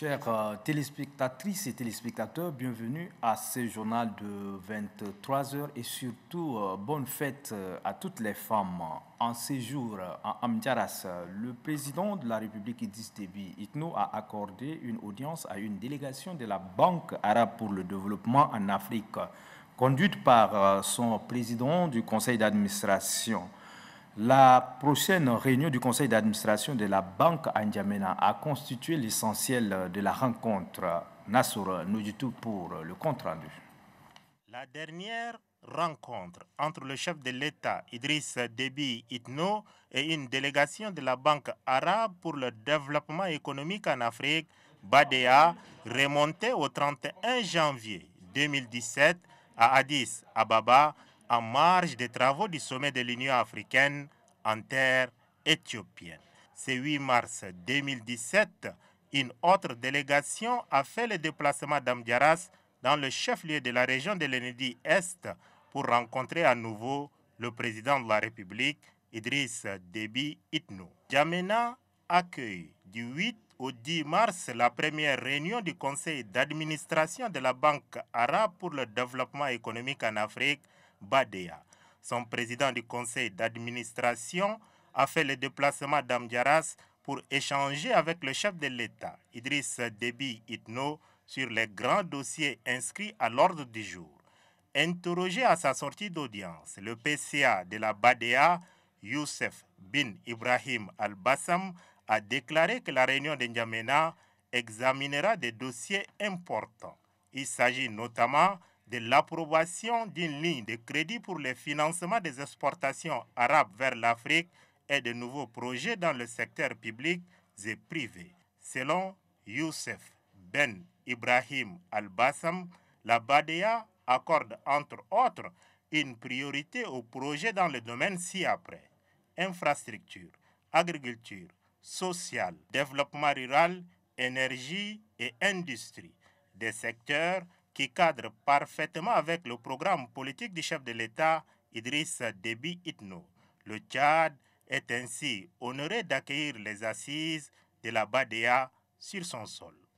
Chers euh, téléspectatrices et téléspectateurs, bienvenue à ce journal de 23h et surtout euh, bonne fête euh, à toutes les femmes. En séjour à Amdiaras, le président de la République Idriss Déby Itno a accordé une audience à une délégation de la Banque arabe pour le développement en Afrique, conduite par son président du conseil d'administration. La prochaine réunion du conseil d'administration de la Banque Anjamena a constitué l'essentiel de la rencontre. Nassour nous dit tout pour le compte-rendu. La dernière rencontre entre le chef de l'État Idriss Déby Itno et une délégation de la Banque arabe pour le développement économique en Afrique, BADEA, remontait au 31 janvier 2017 à Addis Ababa, en marge des travaux du sommet de l'Union africaine en terre éthiopienne. Ce 8 mars 2017, une autre délégation a fait le déplacement d'Amdiaras dans le chef-lieu de la région de l'Enedi Est pour rencontrer à nouveau le président de la République, Idriss Déby Itno. Djamena accueille du 8 au 10 mars la première réunion du conseil d'administration de la Banque arabe pour le développement économique en Afrique Badea. Son président du conseil d'administration a fait le déplacement d'Amdiaras pour échanger avec le chef de l'État, Idriss Déby Itno, sur les grands dossiers inscrits à l'ordre du jour. Interrogé à sa sortie d'audience, le PCA de la BADEA, Youssef bin Ibrahim Al-Bassam, a déclaré que la réunion de N'Djamena examinera des dossiers importants. Il s'agit notamment de l'approbation d'une ligne de crédit pour le financement des exportations arabes vers l'Afrique et de nouveaux projets dans le secteur public et privé. Selon Youssef Ben Ibrahim Al-Bassam, la BADEA e accorde entre autres une priorité aux projets dans le domaine ci-après infrastructure, agriculture, social, développement rural, énergie et industrie, des secteurs qui cadre parfaitement avec le programme politique du chef de l'État Idriss Déby Itno. Le Tchad est ainsi honoré d'accueillir les assises de la BADEA sur son sol.